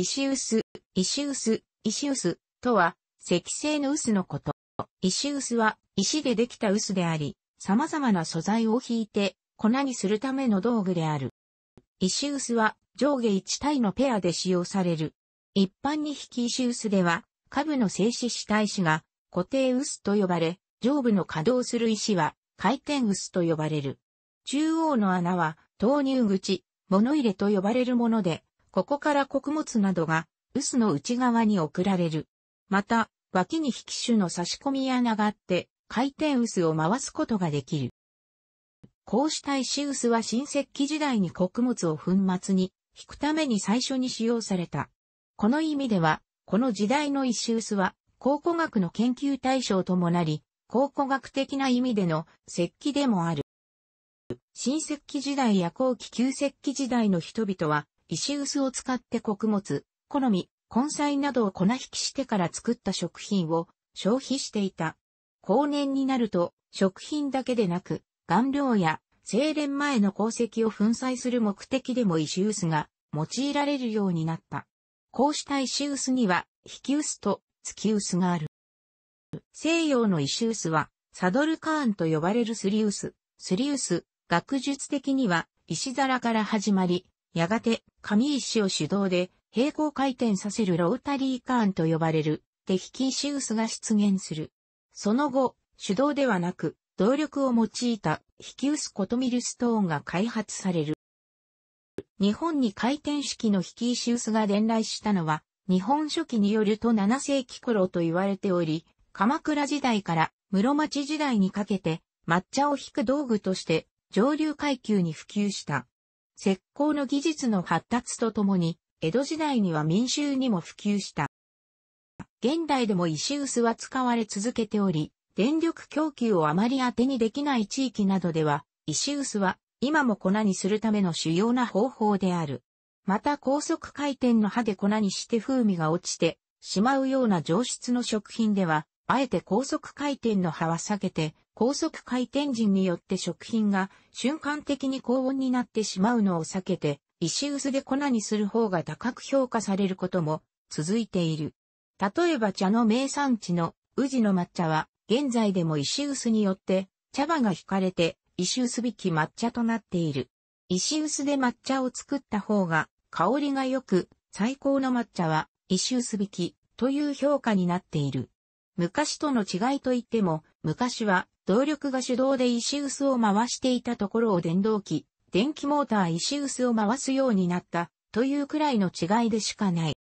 イシウス、イシウス、イシウスとは、石製の臼のこと。イシウスは、石でできた臼であり、様々な素材を引いて、粉にするための道具である。イシウスは、上下1体のペアで使用される。一般に引き石臼では、下部の静止した石が固定臼と呼ばれ、上部の稼働する石は回転臼と呼ばれる。中央の穴は投入口、物入れと呼ばれるもので、ここから穀物などが、臼の内側に送られる。また、脇に引き手の差し込み穴があって、回転臼を回すことができる。こうした石臼は新石器時代に穀物を粉末に引くために最初に使用された。この意味では、この時代の石臼は考古学の研究対象ともなり、考古学的な意味での石器でもある。新石器時代や後期旧石器時代の人々は、石臼を使って穀物、好み、根菜などを粉引きしてから作った食品を消費していた。後年になると、食品だけでなく、顔料や精錬前の功績を粉砕する目的でも石臼が用いられるようになった。こうした石臼には、引き臼と月臼がある。西洋の石臼は、サドルカーンと呼ばれるスリウス、スリウス、学術的には石皿から始まり、やがて、上石を手動で平行回転させるロータリーカーンと呼ばれる、テヒキンシウスが出現する。その後、手動ではなく、動力を用いた引きウスコトミルストーンが開発される。日本に回転式の引きーシが伝来したのは、日本書紀によると7世紀頃と言われており、鎌倉時代から室町時代にかけて抹茶を引く道具として上流階級に普及した。石膏の技術の発達とともに、江戸時代には民衆にも普及した。現代でも石臼は使われ続けており、電力供給をあまり当てにできない地域などでは、石臼は今も粉にするための主要な方法である。また高速回転の刃で粉にして風味が落ちてしまうような上質の食品では、あえて高速回転の葉は避けて、高速回転陣によって食品が瞬間的に高温になってしまうのを避けて、石臼で粉にする方が高く評価されることも続いている。例えば茶の名産地の宇治の抹茶は、現在でも石臼によって茶葉が引かれて石臼引き抹茶となっている。石臼で抹茶を作った方が香りが良く、最高の抹茶は石臼引きという評価になっている。昔との違いといっても、昔は動力が手動で石臼を回していたところを電動機、電気モーター石臼を回すようになったというくらいの違いでしかない。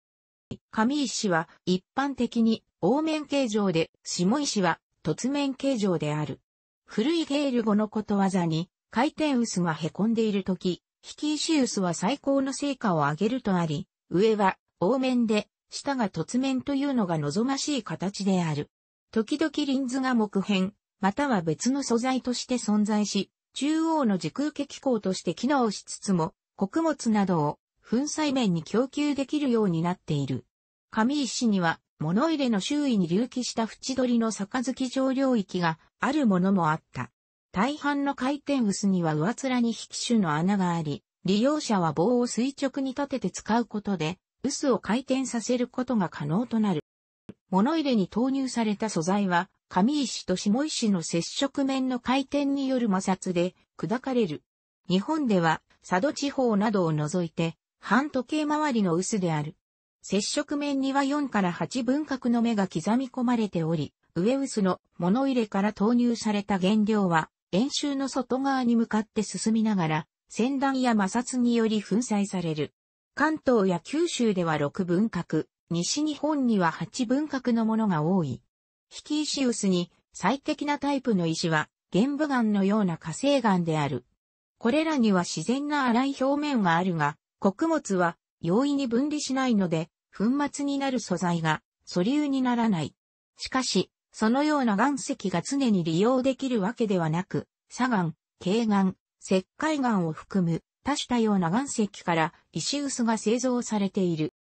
紙石は一般的に凹面形状で、下石は凸面形状である。古いゲール語のことわざに、回転臼が凹んでいるとき、引き石臼は最高の成果を上げるとあり、上は、凹面で、下が突面というのが望ましい形である。時々リンズが木片、または別の素材として存在し、中央の時空気機構として機能しつつも、穀物などを粉砕面に供給できるようになっている。上石には、物入れの周囲に隆起した縁取りの杯状領域があるものもあった。大半の回転薄には上面に引き種の穴があり、利用者は棒を垂直に立てて使うことで、薄を回転させることが可能となる。物入れに投入された素材は、紙石と下石の接触面の回転による摩擦で砕かれる。日本では、佐渡地方などを除いて、半時計回りの薄である。接触面には4から8分角の目が刻み込まれており、上薄の物入れから投入された原料は、円周の外側に向かって進みながら、先端や摩擦により粉砕される。関東や九州では六分割、西日本には八分割のものが多い。引き石臼に最適なタイプの石は、玄武岩のような火星岩である。これらには自然な粗い表面があるが、穀物は容易に分離しないので、粉末になる素材が素粒にならない。しかし、そのような岩石が常に利用できるわけではなく、砂岩、軽岩、石灰岩を含む多種多様な岩石から石臼が製造されている。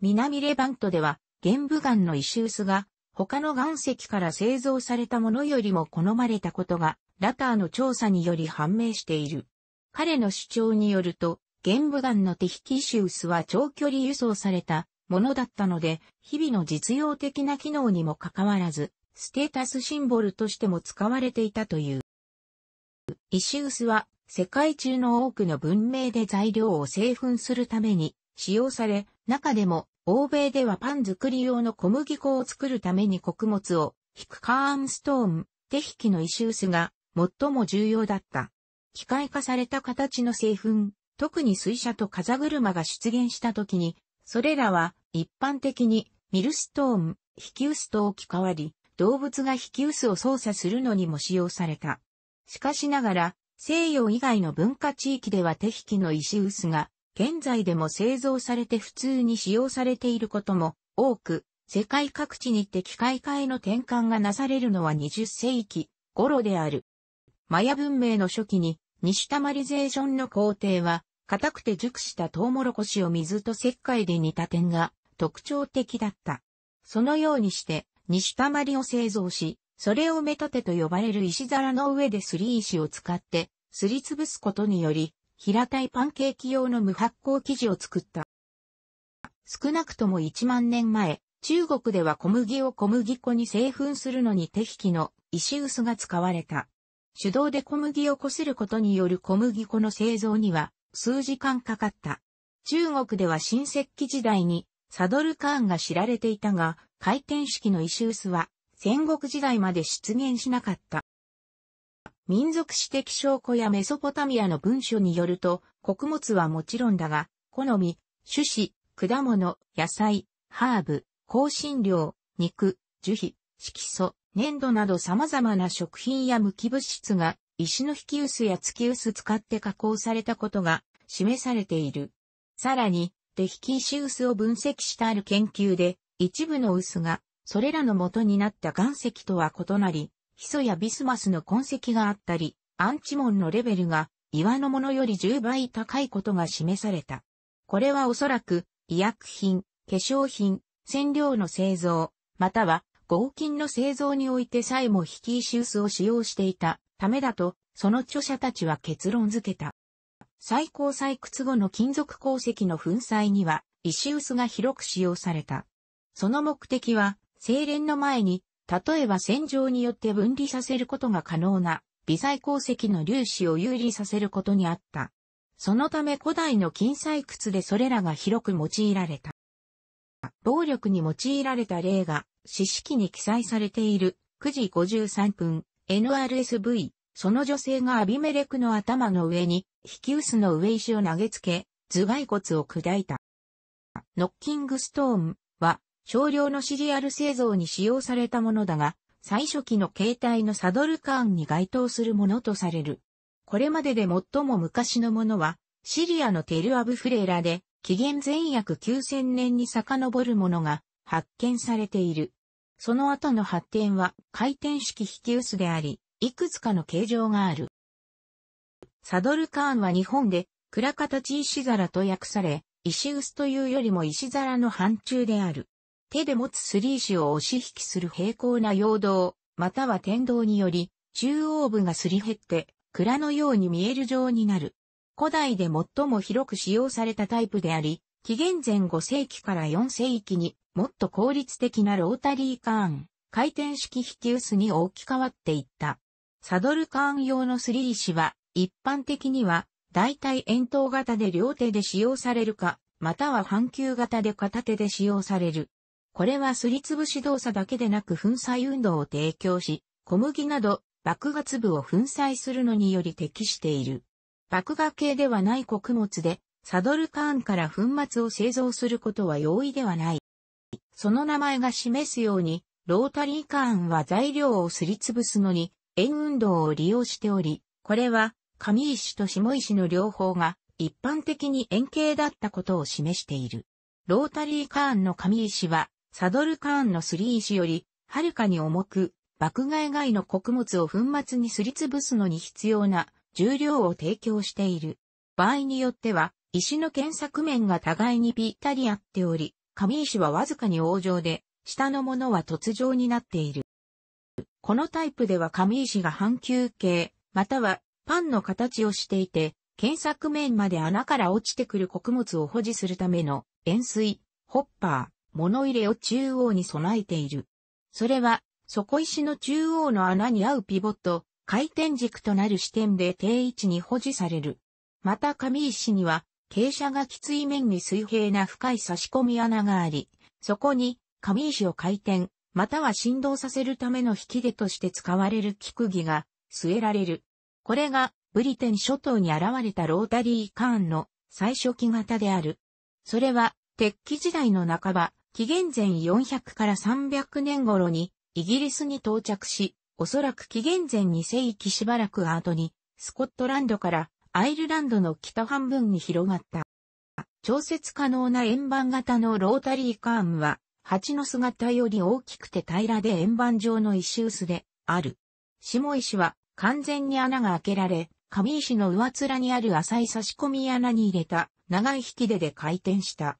南レバントでは、玄武岩の石臼が、他の岩石から製造されたものよりも好まれたことが、ラターの調査により判明している。彼の主張によると、玄武岩の手引キシは長距離輸送されたものだったので、日々の実用的な機能にもかかわらず、ステータスシンボルとしても使われていたという。石臼は世界中の多くの文明で材料を製粉するために使用され、中でも欧米ではパン作り用の小麦粉を作るために穀物を引くカーンストーン、手引きの石臼が最も重要だった。機械化された形の製粉、特に水車と風車が出現した時に、それらは一般的にミルストーン、引き臼と置き換わり、動物が引き臼を操作するのにも使用された。しかしながら、西洋以外の文化地域では手引きの石臼が、現在でも製造されて普通に使用されていることも多く、世界各地にて機械化への転換がなされるのは20世紀頃である。マヤ文明の初期に、西タマリゼーションの工程は、硬くて熟したトウモロコシを水と石灰で煮た点が特徴的だった。そのようにして、西たまりを製造し、それを目立てと呼ばれる石皿の上ですり石を使って、すりつぶすことにより、平たいパンケーキ用の無発酵生地を作った。少なくとも1万年前、中国では小麦を小麦粉に製粉するのに手引きの石臼が使われた。手動で小麦をこすることによる小麦粉の製造には数時間かかった。中国では新石器時代にサドルカーンが知られていたが、回転式の石臼は戦国時代まで出現しなかった。民族史的証拠やメソポタミアの文書によると、穀物はもちろんだが、好み、種子、果物、野菜、ハーブ、香辛料、肉、樹皮、色素、粘土など様々な食品や無機物質が石の引き薄や月薄使って加工されたことが示されている。さらに、手ヒキ石シウスを分析したある研究で、一部の薄がそれらの元になった岩石とは異なり、ヒ素やビスマスの痕跡があったり、アンチモンのレベルが岩のものより10倍高いことが示された。これはおそらく、医薬品、化粧品、染料の製造、または合金の製造においてさえもヒキーシウスを使用していたためだと、その著者たちは結論付けた。最高採掘後の金属鉱石の粉砕には、石臼が広く使用された。その目的は、精錬の前に、例えば洗浄によって分離させることが可能な微細鉱石の粒子を有利させることにあった。そのため古代の金採掘でそれらが広く用いられた。暴力に用いられた例が、四式に記載されている9時53分 NRSV、その女性がアビメレクの頭の上に、引き薄の上石を投げつけ、頭蓋骨を砕いた。ノッキングストーン、少量のシリアル製造に使用されたものだが、最初期の携帯のサドルカーンに該当するものとされる。これまでで最も昔のものは、シリアのテルアブフレーラで、紀元前約9000年に遡るものが発見されている。その後の発展は回転式引き薄であり、いくつかの形状がある。サドルカーンは日本で、倉形石皿と訳され、石薄というよりも石皿の範疇である。手で持つスリー石を押し引きする平行な陽動、または天動により、中央部がすり減って、蔵のように見える状になる。古代で最も広く使用されたタイプであり、紀元前5世紀から4世紀にもっと効率的なロータリーカーン、回転式引き薄に置き換わっていった。サドルカーン用のすり石は、一般的には、大体円筒型で両手で使用されるか、または半球型で片手で使用される。これはすりつぶし動作だけでなく粉砕運動を提供し、小麦など爆芽粒を粉砕するのにより適している。爆芽系ではない穀物で、サドルカーンから粉末を製造することは容易ではない。その名前が示すように、ロータリーカーンは材料をすりつぶすのに、円運動を利用しており、これは、上石と下石の両方が、一般的に円形だったことを示している。ロータリーカーンの上石は、サドルカーンのすり石より、はるかに重く、爆買い外の穀物を粉末にすりつぶすのに必要な重量を提供している。場合によっては、石の検索面が互いにぴったり合っており、紙石はわずかに王状で、下のものは突状になっている。このタイプでは紙石が半球形、またはパンの形をしていて、検索面まで穴から落ちてくる穀物を保持するための塩水、ホッパー、物入れを中央に備えている。それは、底石の中央の穴に合うピボット、回転軸となる視点で定位置に保持される。また紙石には、傾斜がきつい面に水平な深い差し込み穴があり、そこに紙石を回転、または振動させるための引き出として使われる木釘が据えられる。これがブリテン諸島に現れたロータリーカーンの最初期型である。それは、鉄器時代の半ば、紀元前400から300年頃にイギリスに到着し、おそらく紀元前2世紀しばらく後に、スコットランドからアイルランドの北半分に広がった。調節可能な円盤型のロータリーカームは、蜂の姿より大きくて平らで円盤状の石臼である。下石は完全に穴が開けられ、上石の上面にある浅い差し込み穴に入れた長い引き手で回転した。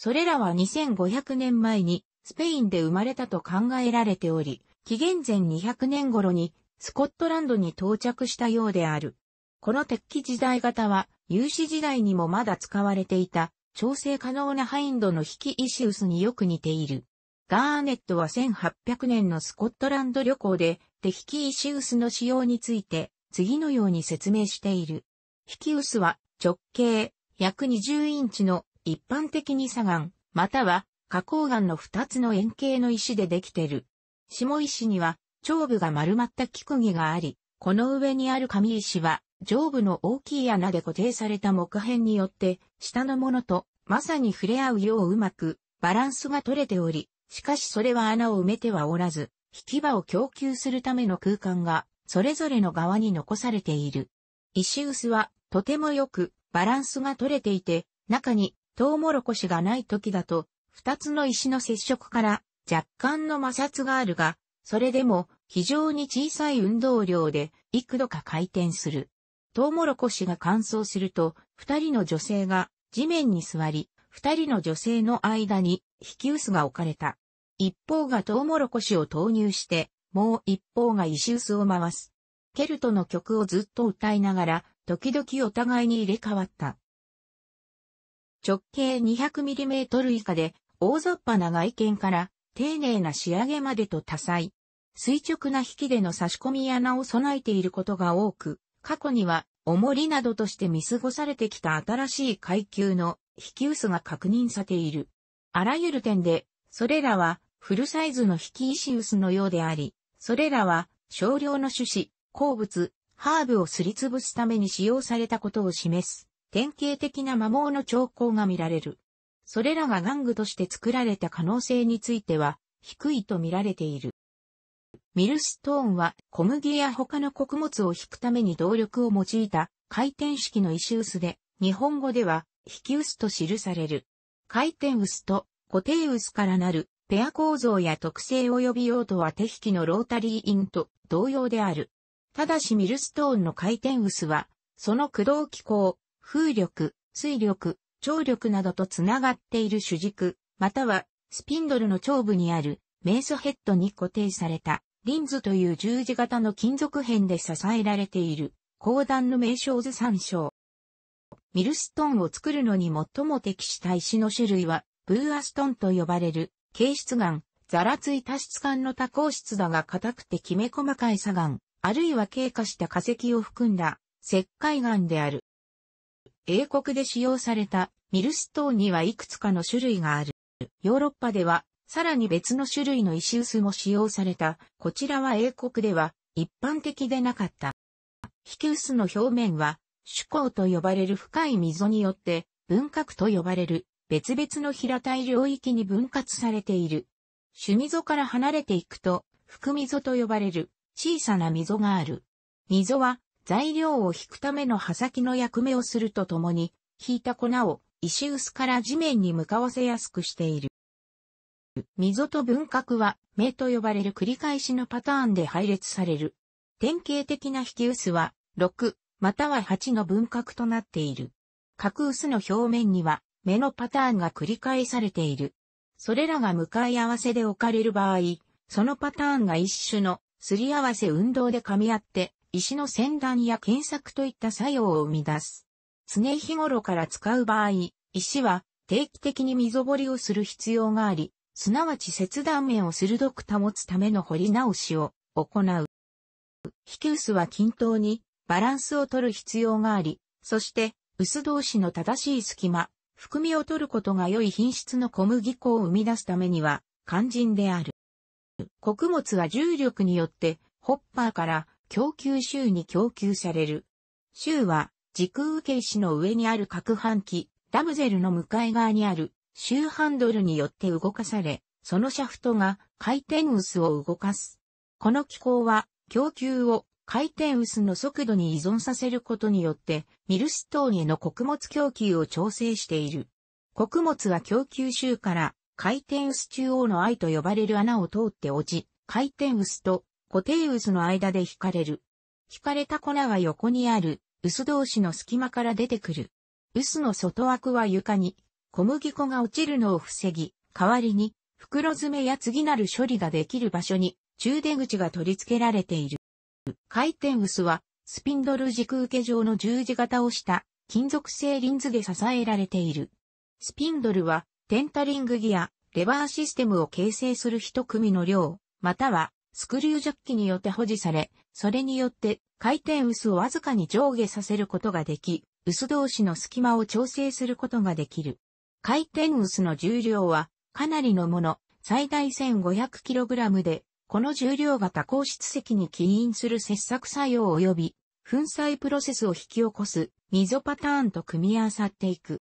それらは2500年前にスペインで生まれたと考えられており、紀元前200年頃にスコットランドに到着したようである。この鉄器時代型は、有史時代にもまだ使われていた、調整可能なハインドの引きイシウスによく似ている。ガーネットは1800年のスコットランド旅行で、手引きイシウスの使用について、次のように説明している。引きウスは、直径、約20インチの一般的に砂岩、または花崗岩の二つの円形の石でできている。下石には、頂部が丸まった木釘があり、この上にある紙石は、上部の大きい穴で固定された木片によって、下のものと、まさに触れ合うよううまく、バランスが取れており、しかしそれは穴を埋めてはおらず、引き場を供給するための空間が、それぞれの側に残されている。石臼は、とてもよく、バランスが取れていて、中に、トウモロコシがない時だと、二つの石の接触から若干の摩擦があるが、それでも非常に小さい運動量で幾度か回転する。トウモロコシが乾燥すると、二人の女性が地面に座り、二人の女性の間に引き薄が置かれた。一方がトウモロコシを投入して、もう一方が石臼を回す。ケルトの曲をずっと歌いながら、時々お互いに入れ替わった。直径 200mm 以下で、大雑把な外見から、丁寧な仕上げまでと多彩。垂直な引きでの差し込み穴を備えていることが多く、過去には、重りなどとして見過ごされてきた新しい階級の引き薄が確認されている。あらゆる点で、それらはフルサイズの引き石薄のようであり、それらは少量の種子、鉱物、ハーブをすりつぶすために使用されたことを示す。典型的な摩耗の兆候が見られる。それらが玩具として作られた可能性については低いと見られている。ミルストーンは小麦や他の穀物を引くために動力を用いた回転式の石臼で、日本語では引き臼と記される。回転臼と固定臼からなるペア構造や特性及び用途は手引きのロータリーインと同様である。ただしミルストーンの回転臼は、その駆動機構、風力、水力、張力などとつながっている主軸、またはスピンドルの頂部にあるメイスヘッドに固定されたリンズという十字型の金属片で支えられている鋼弾の名称図参照。ミルストーンを作るのに最も適した石の種類はブーアストンと呼ばれる形質岩、ざらついた質感の多孔質だが硬くてきめ細かい砂岩、あるいは経過した化石を含んだ石灰岩である。英国で使用されたミルストーンにはいくつかの種類がある。ヨーロッパではさらに別の種類の石臼も使用された。こちらは英国では一般的でなかった。引き薄の表面は、主孔と呼ばれる深い溝によって、分割と呼ばれる別々の平たい領域に分割されている。主溝から離れていくと、副溝と呼ばれる小さな溝がある。溝は材料を引くための刃先の役目をするとともに、引いた粉を石臼から地面に向かわせやすくしている。溝と分割は、目と呼ばれる繰り返しのパターンで配列される。典型的な引き薄は、6、または8の分割となっている。角臼の表面には、目のパターンが繰り返されている。それらが向かい合わせで置かれる場合、そのパターンが一種のすり合わせ運動で噛み合って石の剪断や検索といった作用を生み出す。常日頃から使う場合、石は定期的に溝掘りをする必要があり、すなわち切断面を鋭く保つための掘り直しを行う。引き薄は均等にバランスを取る必要があり、そして薄同士の正しい隙間、含みを取ることが良い品質の小麦粉を生み出すためには肝心である。穀物は重力によってホッパーから供給州に供給される。州は、時空受け石の上にある各半機、ダムゼルの向かい側にある、州ハンドルによって動かされ、そのシャフトが回転薄を動かす。この機構は、供給を回転薄の速度に依存させることによって、ミルストーンへの穀物供給を調整している。穀物は供給州から、回転薄中央の愛と呼ばれる穴を通って落ち、回転薄と固定渦の間で引かれる。引かれた粉は横にある、薄同士の隙間から出てくる。渦の外枠は床に、小麦粉が落ちるのを防ぎ、代わりに、袋詰めや次なる処理ができる場所に、中出口が取り付けられている。回転渦は、スピンドル軸受け状の十字型をした、金属製リンズで支えられている。スピンドルは、テンタリングギア、レバーシステムを形成する一組の量、またはスクリュージャッキによって保持され、それによって回転薄をわずかに上下させることができ、薄同士の隙間を調整することができる。回転薄の重量はかなりのもの、最大 1500kg で、この重量が多孔質石に起因する切削作用及び、粉砕プロセスを引き起こす溝パターンと組み合わさっていく。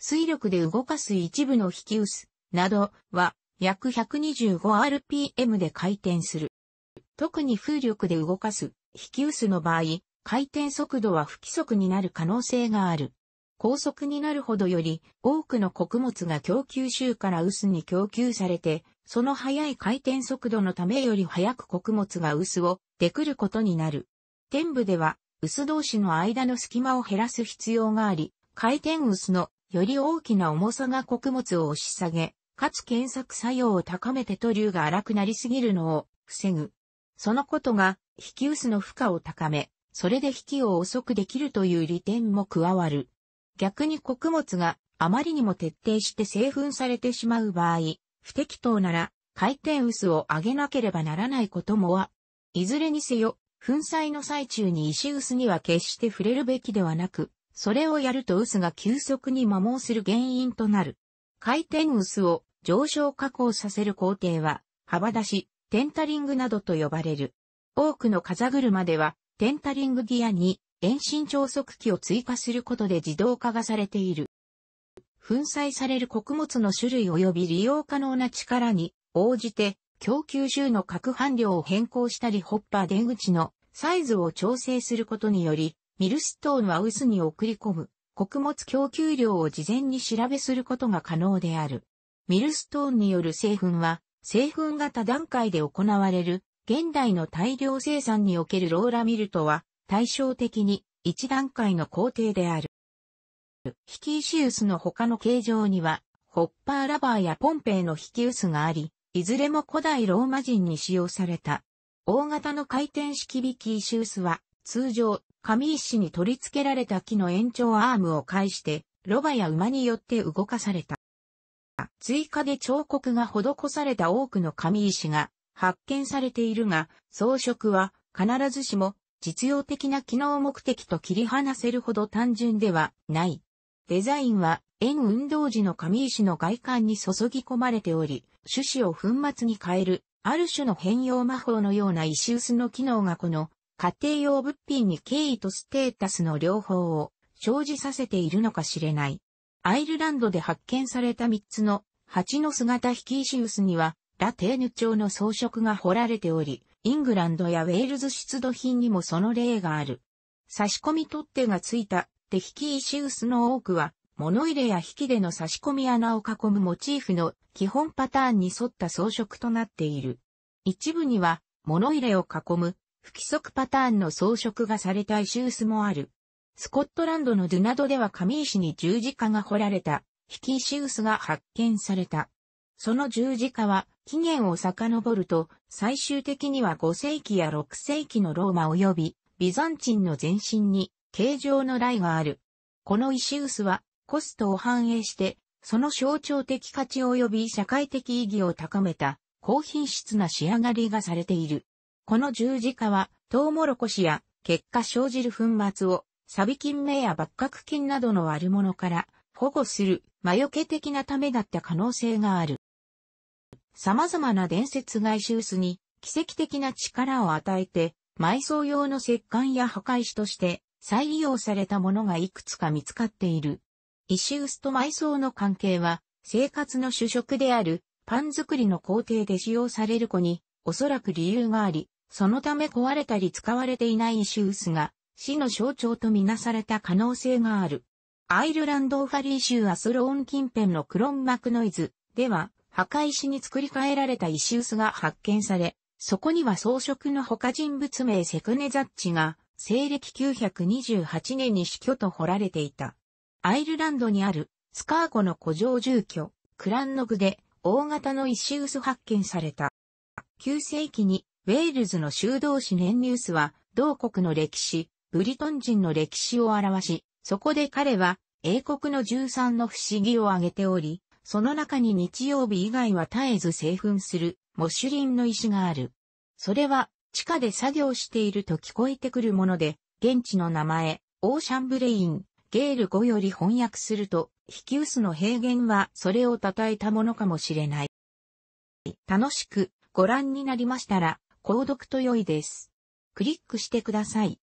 水力で動かす一部の引き薄などは約 125rpm で回転する。特に風力で動かす、引き薄の場合、回転速度は不規則になる可能性がある。高速になるほどより多くの穀物が供給州から薄に供給されて、その速い回転速度のためより早く穀物が薄をでくることになる。天部では薄同士の間の隙間を減らす必要があり、回転薄のより大きな重さが穀物を押し下げ、かつ検索作用を高めて塗流が荒くなりすぎるのを防ぐ。そのことが、引き薄の負荷を高め、それで引きを遅くできるという利点も加わる。逆に穀物があまりにも徹底して製粉されてしまう場合、不適当なら回転薄を上げなければならないこともは、いずれにせよ、粉砕の最中に石薄には決して触れるべきではなく、それをやると薄が急速に摩耗する原因となる。回転薄を上昇加工させる工程は、幅出し、テンタリングなどと呼ばれる。多くの風車では、テンタリングギアに遠心超速機を追加することで自動化がされている。粉砕される穀物の種類及び利用可能な力に応じて供給周の各拌量を変更したりホッパー出口のサイズを調整することにより、ミルストーンは薄に送り込む穀物供給量を事前に調べすることが可能である。ミルストーンによる製粉は、製粉型段階で行われる、現代の大量生産におけるローラミルトは、対照的に一段階の工程である。ヒキーシウスの他の形状には、ホッパーラバーやポンペイのヒキウスがあり、いずれも古代ローマ人に使用された。大型の回転式ビキーシウスは、通常、紙石に取り付けられた木の延長アームを介して、ロバや馬によって動かされた。追加で彫刻が施された多くの紙石が発見されているが、装飾は必ずしも実用的な機能目的と切り離せるほど単純ではない。デザインは円運動時の紙石の外観に注ぎ込まれており、種子を粉末に変える、ある種の変容魔法のような石臼の機能がこの家庭用物品に敬意とステータスの両方を生じさせているのかしれない。アイルランドで発見された3つの蜂の姿ヒキーシウスには、ラテーヌ調の装飾が彫られており、イングランドやウェールズ出土品にもその例がある。差し込み取っ手がついたテヒキーシウスの多くは、物入れや引きでの差し込み穴を囲むモチーフの基本パターンに沿った装飾となっている。一部には、物入れを囲む不規則パターンの装飾がされた石臼もある。スコットランドのドゥナドでは紙石に十字架が彫られた、引き石臼が発見された。その十字架は、起源を遡ると、最終的には5世紀や6世紀のローマ及び、ビザンチンの前身に、形状の雷がある。この石臼は、コストを反映して、その象徴的価値及び社会的意義を高めた、高品質な仕上がりがされている。この十字架は、トウモロコシや、結果生じる粉末を、サビ菌目やバッカク菌などの悪者から、保護する、魔除け的なためだった可能性がある。様々な伝説外周スに、奇跡的な力を与えて、埋葬用の石棺や破壊石として、再利用されたものがいくつか見つかっている。石臼と埋葬の関係は、生活の主食である、パン作りの工程で使用される子に、おそらく理由があり、そのため壊れたり使われていない石臼が死の象徴とみなされた可能性がある。アイルランドオファリー州アスローン近辺のクロンマクノイズでは墓石に作り変えられた石臼が発見され、そこには装飾の他人物名セクネザッチが西暦928年に死去と掘られていた。アイルランドにあるスカー湖の古城住居、クランノグで大型の石臼発見された。9世紀にウェールズの修道士年ニュースは、同国の歴史、ブリトン人の歴史を表し、そこで彼は、英国の13の不思議を挙げており、その中に日曜日以外は絶えず製粉する、モシュリンの石がある。それは、地下で作業していると聞こえてくるもので、現地の名前、オーシャンブレイン、ゲール語より翻訳すると、ヒキウスの平原はそれを称えたものかもしれない。楽しくご覧になりましたら、購読と良いです。クリックしてください。